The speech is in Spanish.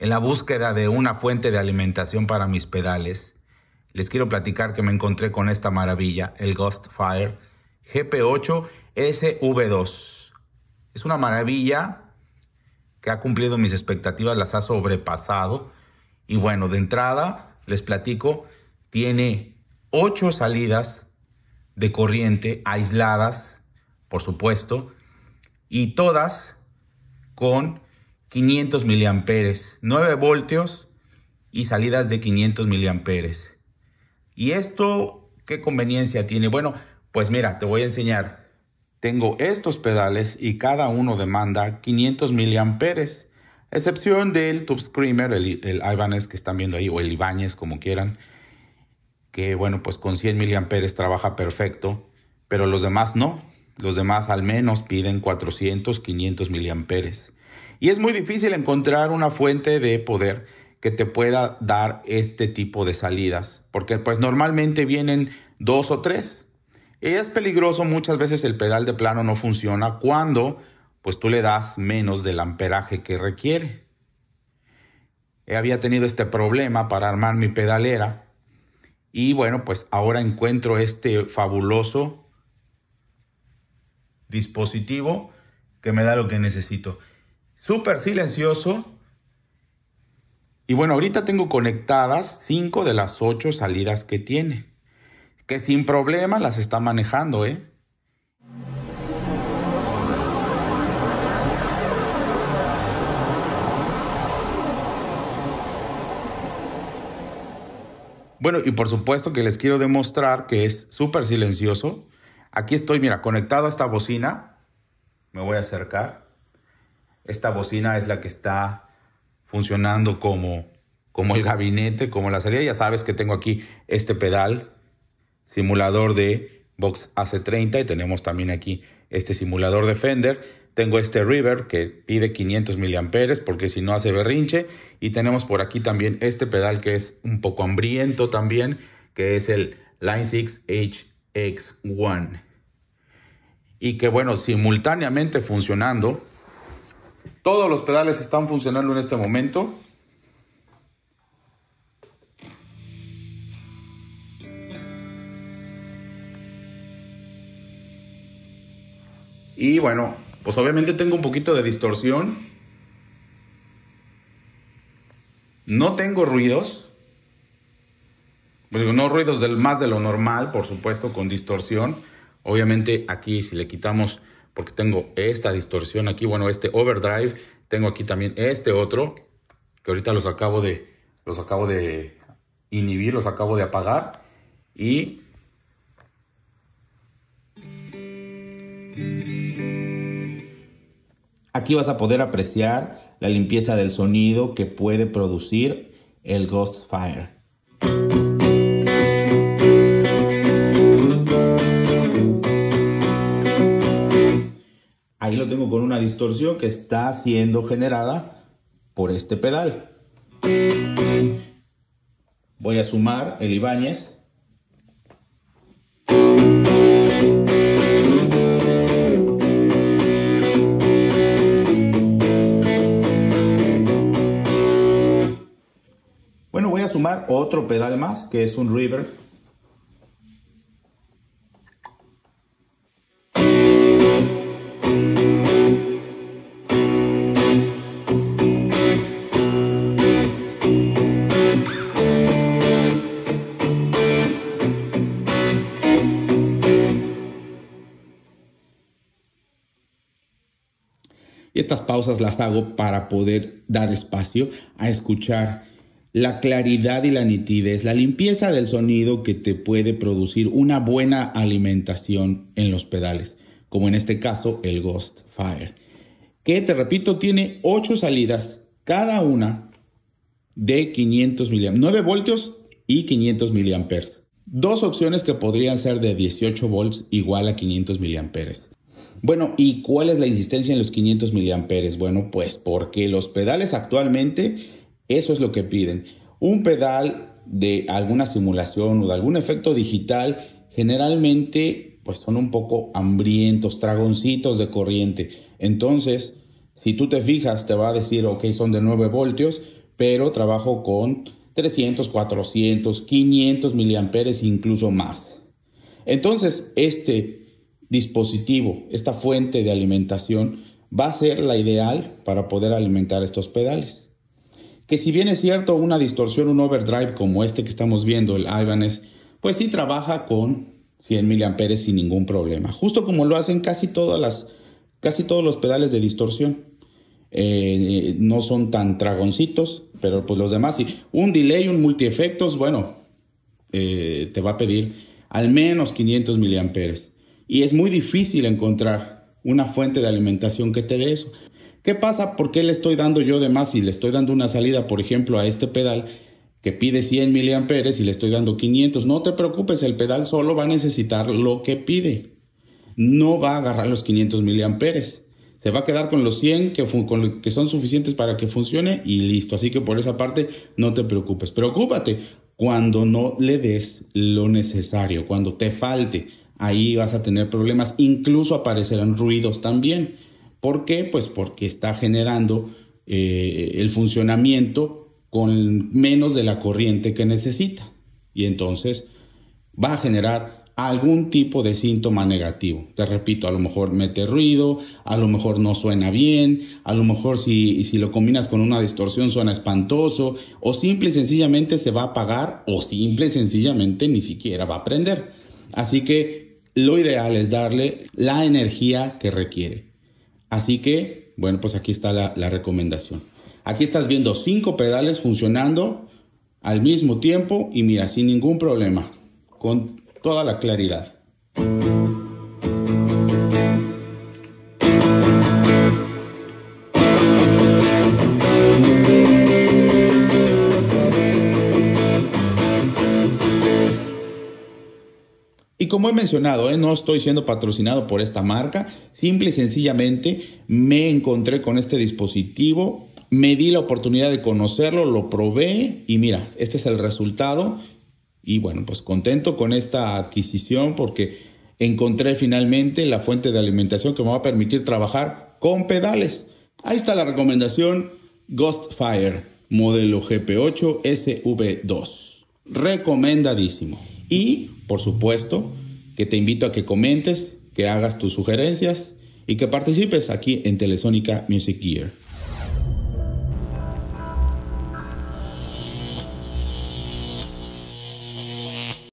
En la búsqueda de una fuente de alimentación para mis pedales, les quiero platicar que me encontré con esta maravilla, el Ghost Fire GP8 SV2. Es una maravilla que ha cumplido mis expectativas, las ha sobrepasado. Y bueno, de entrada les platico, tiene 8 salidas de corriente aisladas, por supuesto, y todas con 500 miliamperes, 9 voltios y salidas de 500 miliamperes. ¿Y esto qué conveniencia tiene? Bueno, pues mira, te voy a enseñar. Tengo estos pedales y cada uno demanda 500 miliamperes, excepción del Tube Screamer, el, Ibanez que están viendo ahí, o el Ibanez, como quieran, que bueno, pues con 100 miliamperes trabaja perfecto, pero los demás no. Los demás al menos piden 400, 500 miliamperes. Y es muy difícil encontrar una fuente de poder que te pueda dar este tipo de salidas, porque pues normalmente vienen dos o tres. Es peligroso, muchas veces el pedal de plano no funciona cuando pues tú le das menos del amperaje que requiere. Eh, había tenido este problema para armar mi pedalera y bueno, pues ahora encuentro este fabuloso dispositivo que me da lo que necesito súper silencioso. Y bueno, ahorita tengo conectadas 5 de las 8 salidas que tiene, que sin problema las está manejando, ¿eh? Bueno, y por supuesto que les quiero demostrar que es súper silencioso. Aquí estoy, mira, conectado a esta bocina. Me voy a acercar. Esta bocina es la que está funcionando como, como el gabinete, como la salida. Ya sabes que tengo aquí este pedal simulador de Vox AC30 y tenemos también aquí este simulador de Fender. Tengo este River que pide 500 miliamperes porque si no hace berrinche. Y tenemos por aquí también este pedal que es un poco hambriento también, que es el Line 6 HX1. Y que bueno, simultáneamente funcionando, todos los pedales están funcionando en este momento. Y bueno, pues obviamente tengo un poquito de distorsión. No tengo ruidos. no ruidos del, más de lo normal, por supuesto, con distorsión. Obviamente aquí si le quitamos porque tengo esta distorsión aquí, bueno, este overdrive, tengo aquí también este otro, que ahorita los acabo de, los acabo de inhibir, los acabo de apagar, y... Aquí vas a poder apreciar la limpieza del sonido que puede producir el Ghost Fire. lo tengo con una distorsión que está siendo generada por este pedal. Voy a sumar el Ibáñez. Bueno, voy a sumar otro pedal más que es un river estas pausas las hago para poder dar espacio a escuchar la claridad y la nitidez, la limpieza del sonido que te puede producir una buena alimentación en los pedales, como en este caso el Ghost Fire, que te repito tiene 8 salidas, cada una de 500 9 voltios y 500 mA. Dos opciones que podrían ser de 18 volts igual a 500 mA. Bueno, ¿y cuál es la insistencia en los 500 miliamperes? Bueno, pues porque los pedales actualmente, eso es lo que piden. Un pedal de alguna simulación o de algún efecto digital, generalmente pues son un poco hambrientos, tragoncitos de corriente. Entonces, si tú te fijas, te va a decir, ok, son de 9 voltios, pero trabajo con 300, 400, 500 miliamperes, incluso más. Entonces, este dispositivo, esta fuente de alimentación, va a ser la ideal para poder alimentar estos pedales. Que si bien es cierto una distorsión, un overdrive como este que estamos viendo, el Ibanez, pues sí trabaja con 100 mA sin ningún problema, justo como lo hacen casi, todas las, casi todos los pedales de distorsión. Eh, no son tan tragoncitos, pero pues los demás sí. Un delay, un multiefectos, bueno, eh, te va a pedir al menos 500 miliamperes. Y es muy difícil encontrar una fuente de alimentación que te dé eso. ¿Qué pasa? ¿Por qué le estoy dando yo de más si le estoy dando una salida, por ejemplo, a este pedal que pide 100 miliamperes y le estoy dando 500? No te preocupes, el pedal solo va a necesitar lo que pide. No va a agarrar los 500 miliamperes. Se va a quedar con los 100 que, que son suficientes para que funcione y listo. Así que por esa parte no te preocupes. Preocúpate cuando no le des lo necesario, cuando te falte ahí vas a tener problemas, incluso aparecerán ruidos también. ¿Por qué? Pues porque está generando eh, el funcionamiento con menos de la corriente que necesita. Y entonces va a generar algún tipo de síntoma negativo. Te repito, a lo mejor mete ruido, a lo mejor no suena bien, a lo mejor si, si lo combinas con una distorsión suena espantoso, o simple y sencillamente se va a apagar, o simple y sencillamente ni siquiera va a prender. Así que lo ideal es darle la energía que requiere. Así que, bueno, pues aquí está la, recomendación. Aquí estás viendo cinco pedales funcionando al mismo tiempo y mira, sin ningún problema, con toda la claridad. Y como he mencionado, ¿eh? no estoy siendo patrocinado por esta marca, simple y sencillamente me encontré con este dispositivo, me di la oportunidad de conocerlo, lo probé y mira, este es el resultado. Y bueno, pues contento con esta adquisición porque encontré finalmente la fuente de alimentación que me va a permitir trabajar con pedales. Ahí está la recomendación Ghostfire modelo GP8 SV2. Recomendadísimo. Y, por supuesto, que te invito a que comentes, que hagas tus sugerencias y que participes aquí en Telesónica Music Gear.